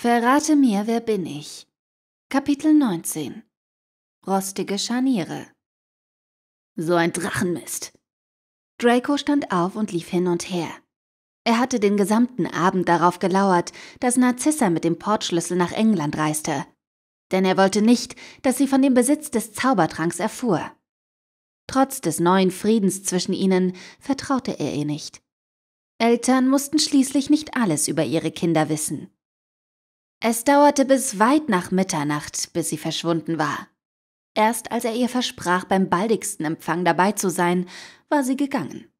Verrate mir, wer bin ich? Kapitel 19 Rostige Scharniere So ein Drachenmist. Draco stand auf und lief hin und her. Er hatte den gesamten Abend darauf gelauert, dass Narzissa mit dem Portschlüssel nach England reiste. Denn er wollte nicht, dass sie von dem Besitz des Zaubertranks erfuhr. Trotz des neuen Friedens zwischen ihnen vertraute er ihr nicht. Eltern mussten schließlich nicht alles über ihre Kinder wissen. Es dauerte bis weit nach Mitternacht, bis sie verschwunden war. Erst als er ihr versprach, beim baldigsten Empfang dabei zu sein, war sie gegangen.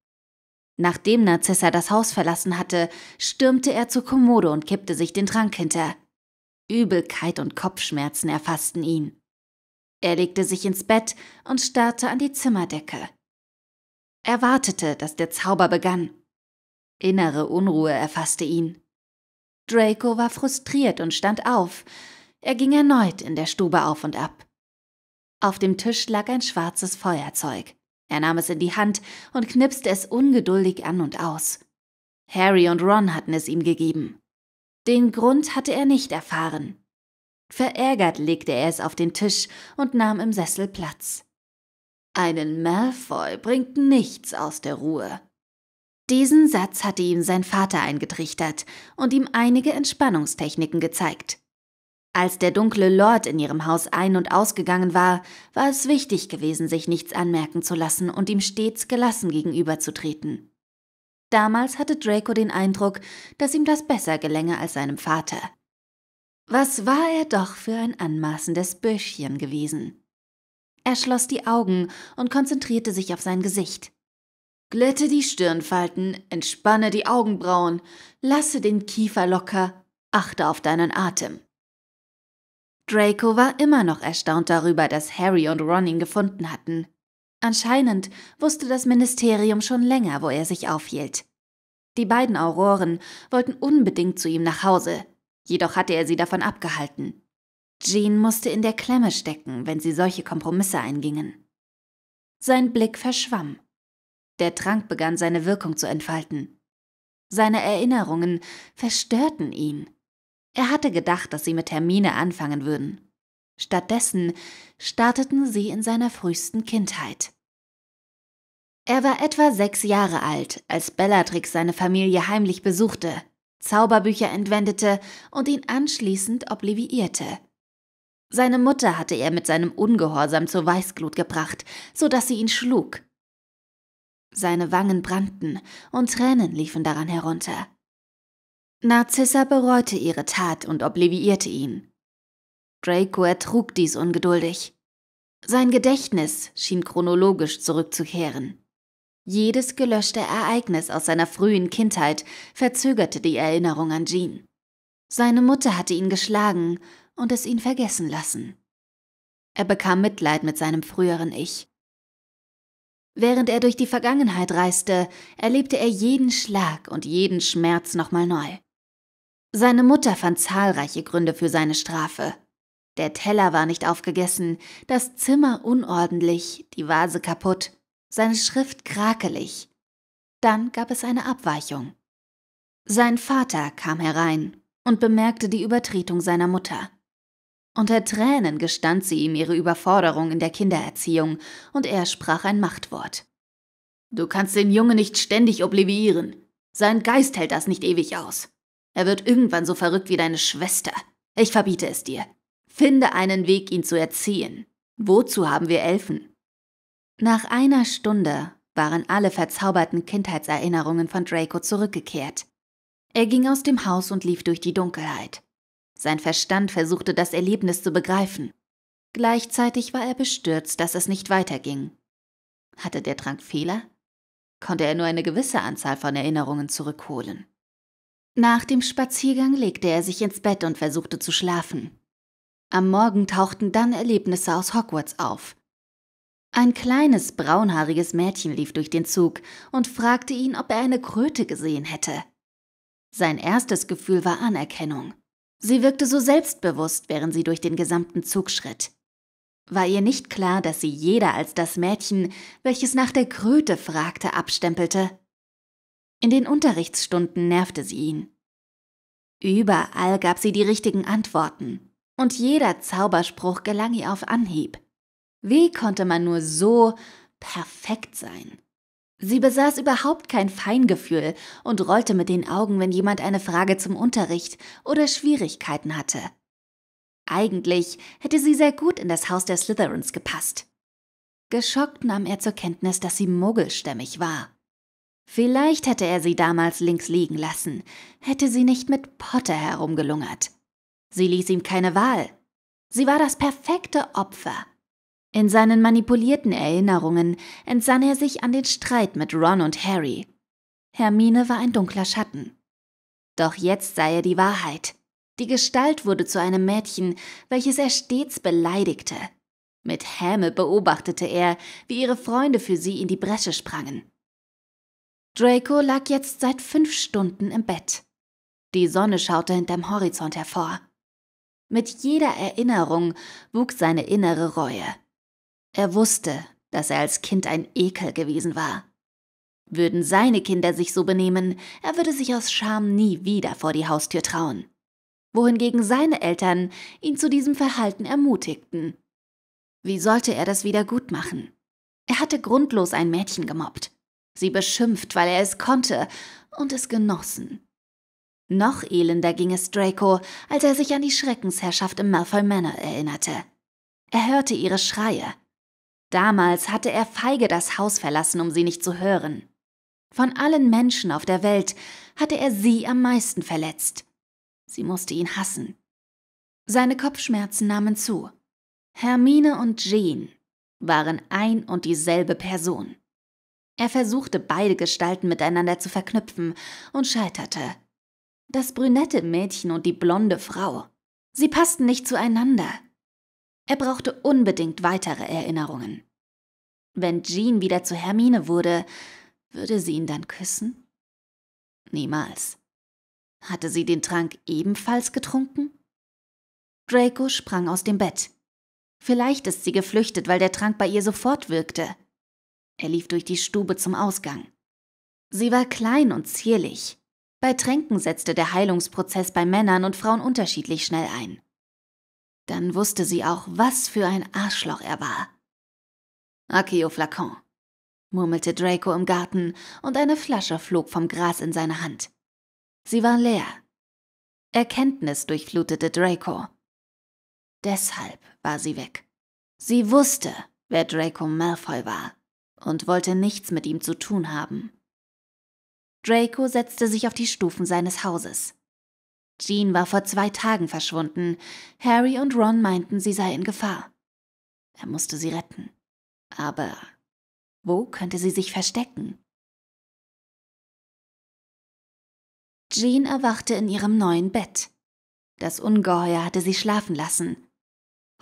Nachdem Narzissa das Haus verlassen hatte, stürmte er zur Kommode und kippte sich den Trank hinter. Übelkeit und Kopfschmerzen erfassten ihn. Er legte sich ins Bett und starrte an die Zimmerdecke. Er wartete, dass der Zauber begann. Innere Unruhe erfasste ihn. Draco war frustriert und stand auf. Er ging erneut in der Stube auf und ab. Auf dem Tisch lag ein schwarzes Feuerzeug. Er nahm es in die Hand und knipste es ungeduldig an und aus. Harry und Ron hatten es ihm gegeben. Den Grund hatte er nicht erfahren. Verärgert legte er es auf den Tisch und nahm im Sessel Platz. Einen Malfoy bringt nichts aus der Ruhe, diesen Satz hatte ihm sein Vater eingetrichtert und ihm einige Entspannungstechniken gezeigt. Als der dunkle Lord in ihrem Haus ein- und ausgegangen war, war es wichtig gewesen, sich nichts anmerken zu lassen und ihm stets gelassen gegenüberzutreten. Damals hatte Draco den Eindruck, dass ihm das besser gelänge als seinem Vater. Was war er doch für ein anmaßendes Böschchen gewesen. Er schloss die Augen und konzentrierte sich auf sein Gesicht. Glätte die Stirnfalten, entspanne die Augenbrauen, lasse den Kiefer locker, achte auf deinen Atem. Draco war immer noch erstaunt darüber, dass Harry und Ron ihn gefunden hatten. Anscheinend wusste das Ministerium schon länger, wo er sich aufhielt. Die beiden Auroren wollten unbedingt zu ihm nach Hause, jedoch hatte er sie davon abgehalten. Jean musste in der Klemme stecken, wenn sie solche Kompromisse eingingen. Sein Blick verschwamm. Der Trank begann seine Wirkung zu entfalten. Seine Erinnerungen verstörten ihn. Er hatte gedacht, dass sie mit Hermine anfangen würden. Stattdessen starteten sie in seiner frühesten Kindheit. Er war etwa sechs Jahre alt, als Bellatrix seine Familie heimlich besuchte, Zauberbücher entwendete und ihn anschließend oblivierte. Seine Mutter hatte er mit seinem Ungehorsam zur Weißglut gebracht, so dass sie ihn schlug. Seine Wangen brannten und Tränen liefen daran herunter. Narzissa bereute ihre Tat und oblivierte ihn. Draco ertrug dies ungeduldig. Sein Gedächtnis schien chronologisch zurückzukehren. Jedes gelöschte Ereignis aus seiner frühen Kindheit verzögerte die Erinnerung an Jean. Seine Mutter hatte ihn geschlagen und es ihn vergessen lassen. Er bekam Mitleid mit seinem früheren Ich Während er durch die Vergangenheit reiste, erlebte er jeden Schlag und jeden Schmerz nochmal neu. Seine Mutter fand zahlreiche Gründe für seine Strafe. Der Teller war nicht aufgegessen, das Zimmer unordentlich, die Vase kaputt, seine Schrift krakelig. Dann gab es eine Abweichung. Sein Vater kam herein und bemerkte die Übertretung seiner Mutter. Unter Tränen gestand sie ihm ihre Überforderung in der Kindererziehung, und er sprach ein Machtwort. Du kannst den Jungen nicht ständig oblivieren. Sein Geist hält das nicht ewig aus. Er wird irgendwann so verrückt wie deine Schwester. Ich verbiete es dir. Finde einen Weg, ihn zu erziehen. Wozu haben wir Elfen? Nach einer Stunde waren alle verzauberten Kindheitserinnerungen von Draco zurückgekehrt. Er ging aus dem Haus und lief durch die Dunkelheit. Sein Verstand versuchte das Erlebnis zu begreifen. Gleichzeitig war er bestürzt, dass es nicht weiterging. Hatte der Trank Fehler? Konnte er nur eine gewisse Anzahl von Erinnerungen zurückholen? Nach dem Spaziergang legte er sich ins Bett und versuchte zu schlafen. Am Morgen tauchten dann Erlebnisse aus Hogwarts auf. Ein kleines braunhaariges Mädchen lief durch den Zug und fragte ihn, ob er eine Kröte gesehen hätte. Sein erstes Gefühl war Anerkennung. Sie wirkte so selbstbewusst, während sie durch den gesamten Zug schritt. War ihr nicht klar, dass sie jeder als das Mädchen, welches nach der Kröte fragte, abstempelte? In den Unterrichtsstunden nervte sie ihn. Überall gab sie die richtigen Antworten, und jeder Zauberspruch gelang ihr auf Anhieb. Wie konnte man nur so perfekt sein? Sie besaß überhaupt kein Feingefühl und rollte mit den Augen, wenn jemand eine Frage zum Unterricht oder Schwierigkeiten hatte. Eigentlich hätte sie sehr gut in das Haus der Slytherins gepasst. Geschockt nahm er zur Kenntnis, dass sie mogelstämmig war. Vielleicht hätte er sie damals links liegen lassen, hätte sie nicht mit Potter herumgelungert. Sie ließ ihm keine Wahl. Sie war das perfekte Opfer in seinen manipulierten Erinnerungen entsann er sich an den Streit mit Ron und Harry. Hermine war ein dunkler Schatten. Doch jetzt sah er die Wahrheit. Die Gestalt wurde zu einem Mädchen, welches er stets beleidigte. Mit Häme beobachtete er, wie ihre Freunde für sie in die Bresche sprangen. Draco lag jetzt seit fünf Stunden im Bett. Die Sonne schaute hinterm Horizont hervor. Mit jeder Erinnerung wuchs seine innere Reue. Er wusste, dass er als Kind ein Ekel gewesen war. Würden seine Kinder sich so benehmen, er würde sich aus Scham nie wieder vor die Haustür trauen. Wohingegen seine Eltern ihn zu diesem Verhalten ermutigten. Wie sollte er das wieder gut machen? Er hatte grundlos ein Mädchen gemobbt, sie beschimpft, weil er es konnte, und es genossen. Noch elender ging es Draco, als er sich an die Schreckensherrschaft im Malfoy Manor erinnerte. Er hörte ihre Schreie, Damals hatte er feige das Haus verlassen, um sie nicht zu hören. Von allen Menschen auf der Welt hatte er sie am meisten verletzt. Sie musste ihn hassen. Seine Kopfschmerzen nahmen zu. Hermine und Jean waren ein und dieselbe Person. Er versuchte beide Gestalten miteinander zu verknüpfen und scheiterte. Das brünette Mädchen und die blonde Frau. Sie passten nicht zueinander. Er brauchte unbedingt weitere Erinnerungen. Wenn Jean wieder zu Hermine wurde, würde sie ihn dann küssen? Niemals. Hatte sie den Trank ebenfalls getrunken? Draco sprang aus dem Bett. Vielleicht ist sie geflüchtet, weil der Trank bei ihr sofort wirkte. Er lief durch die Stube zum Ausgang. Sie war klein und zierlich. Bei Tränken setzte der Heilungsprozess bei Männern und Frauen unterschiedlich schnell ein. Dann wusste sie auch, was für ein Arschloch er war. Akio Flacon, murmelte Draco im Garten und eine Flasche flog vom Gras in seine Hand. Sie war leer. Erkenntnis durchflutete Draco. Deshalb war sie weg. Sie wusste, wer Draco Malfoy war und wollte nichts mit ihm zu tun haben. Draco setzte sich auf die Stufen seines Hauses. Jean war vor zwei Tagen verschwunden. Harry und Ron meinten, sie sei in Gefahr. Er musste sie retten. Aber wo könnte sie sich verstecken? Jean erwachte in ihrem neuen Bett. Das Ungeheuer hatte sie schlafen lassen.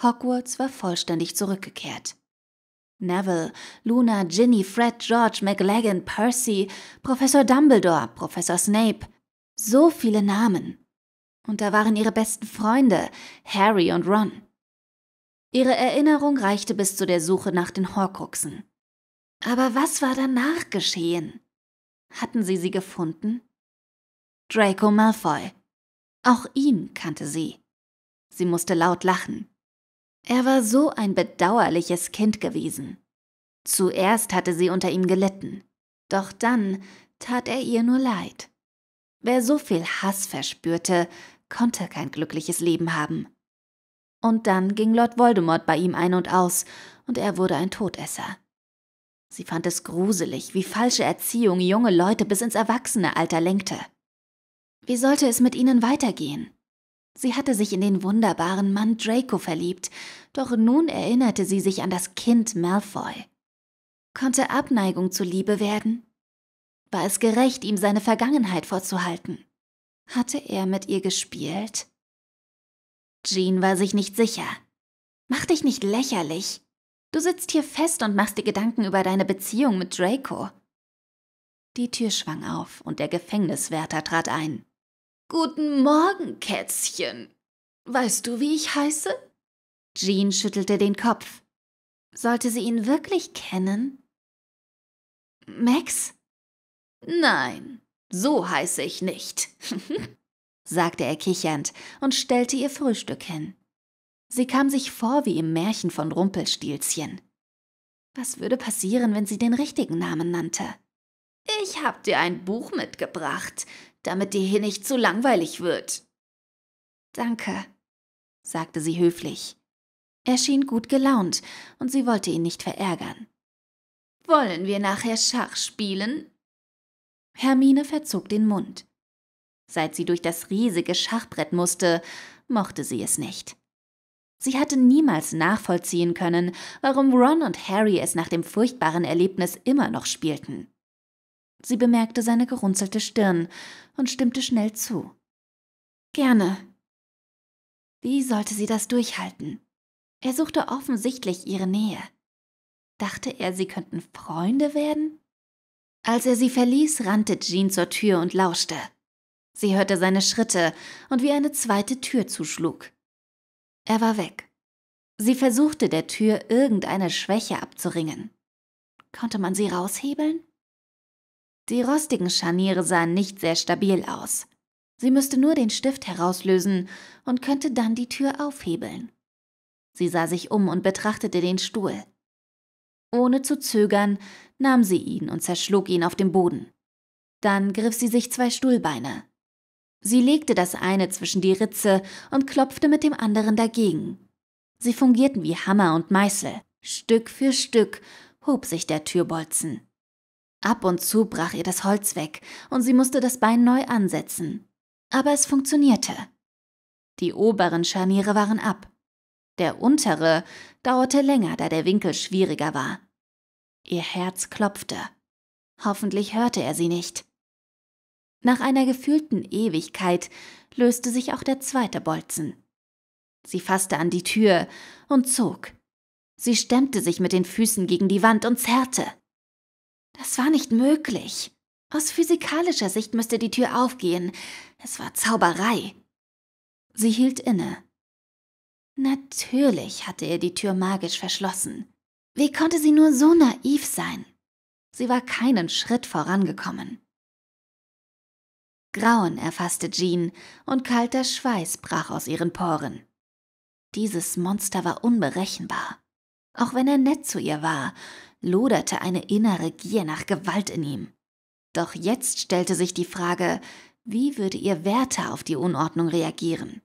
Hogwarts war vollständig zurückgekehrt. Neville, Luna, Ginny, Fred, George, McLagan, Percy, Professor Dumbledore, Professor Snape. So viele Namen. Und da waren ihre besten Freunde, Harry und Ron. Ihre Erinnerung reichte bis zu der Suche nach den Horcruxen. Aber was war danach geschehen? Hatten sie sie gefunden? Draco Malfoy. Auch ihn kannte sie. Sie musste laut lachen. Er war so ein bedauerliches Kind gewesen. Zuerst hatte sie unter ihm gelitten, doch dann tat er ihr nur leid. Wer so viel Hass verspürte, konnte kein glückliches Leben haben. Und dann ging Lord Voldemort bei ihm ein und aus, und er wurde ein Todesser. Sie fand es gruselig, wie falsche Erziehung junge Leute bis ins Erwachsenealter lenkte. Wie sollte es mit ihnen weitergehen? Sie hatte sich in den wunderbaren Mann Draco verliebt, doch nun erinnerte sie sich an das Kind Malfoy. Konnte Abneigung zu Liebe werden? War es gerecht, ihm seine Vergangenheit vorzuhalten? Hatte er mit ihr gespielt? Jean war sich nicht sicher. Mach dich nicht lächerlich. Du sitzt hier fest und machst dir Gedanken über deine Beziehung mit Draco. Die Tür schwang auf und der Gefängniswärter trat ein. Guten Morgen, Kätzchen. Weißt du, wie ich heiße? Jean schüttelte den Kopf. Sollte sie ihn wirklich kennen? Max? Nein, so heiße ich nicht, sagte er kichernd und stellte ihr Frühstück hin. Sie kam sich vor wie im Märchen von Rumpelstilzchen. Was würde passieren, wenn sie den richtigen Namen nannte? Ich hab dir ein Buch mitgebracht, damit dir hier nicht zu langweilig wird. Danke, sagte sie höflich. Er schien gut gelaunt und sie wollte ihn nicht verärgern. Wollen wir nachher Schach spielen? Hermine verzog den Mund. Seit sie durch das riesige Schachbrett musste, mochte sie es nicht. Sie hatte niemals nachvollziehen können, warum Ron und Harry es nach dem furchtbaren Erlebnis immer noch spielten. Sie bemerkte seine gerunzelte Stirn und stimmte schnell zu. Gerne. Wie sollte sie das durchhalten? Er suchte offensichtlich ihre Nähe. Dachte er, sie könnten Freunde werden? Als er sie verließ, rannte Jean zur Tür und lauschte. Sie hörte seine Schritte und wie eine zweite Tür zuschlug. Er war weg. Sie versuchte der Tür irgendeine Schwäche abzuringen. Konnte man sie raushebeln? Die rostigen Scharniere sahen nicht sehr stabil aus. Sie müsste nur den Stift herauslösen und könnte dann die Tür aufhebeln. Sie sah sich um und betrachtete den Stuhl. Ohne zu zögern nahm sie ihn und zerschlug ihn auf dem Boden. Dann griff sie sich zwei Stuhlbeine. Sie legte das eine zwischen die Ritze und klopfte mit dem anderen dagegen. Sie fungierten wie Hammer und Meißel. Stück für Stück hob sich der Türbolzen. Ab und zu brach ihr das Holz weg und sie musste das Bein neu ansetzen. Aber es funktionierte. Die oberen Scharniere waren ab. Der untere dauerte länger, da der Winkel schwieriger war. Ihr Herz klopfte. Hoffentlich hörte er sie nicht. Nach einer gefühlten Ewigkeit löste sich auch der zweite Bolzen. Sie fasste an die Tür und zog. Sie stemmte sich mit den Füßen gegen die Wand und zerrte. Das war nicht möglich. Aus physikalischer Sicht müsste die Tür aufgehen. Es war Zauberei. Sie hielt inne. Natürlich hatte er die Tür magisch verschlossen. Wie konnte sie nur so naiv sein? Sie war keinen Schritt vorangekommen. Grauen erfasste Jean und kalter Schweiß brach aus ihren Poren. Dieses Monster war unberechenbar. Auch wenn er nett zu ihr war, loderte eine innere Gier nach Gewalt in ihm. Doch jetzt stellte sich die Frage, wie würde ihr Wärter auf die Unordnung reagieren?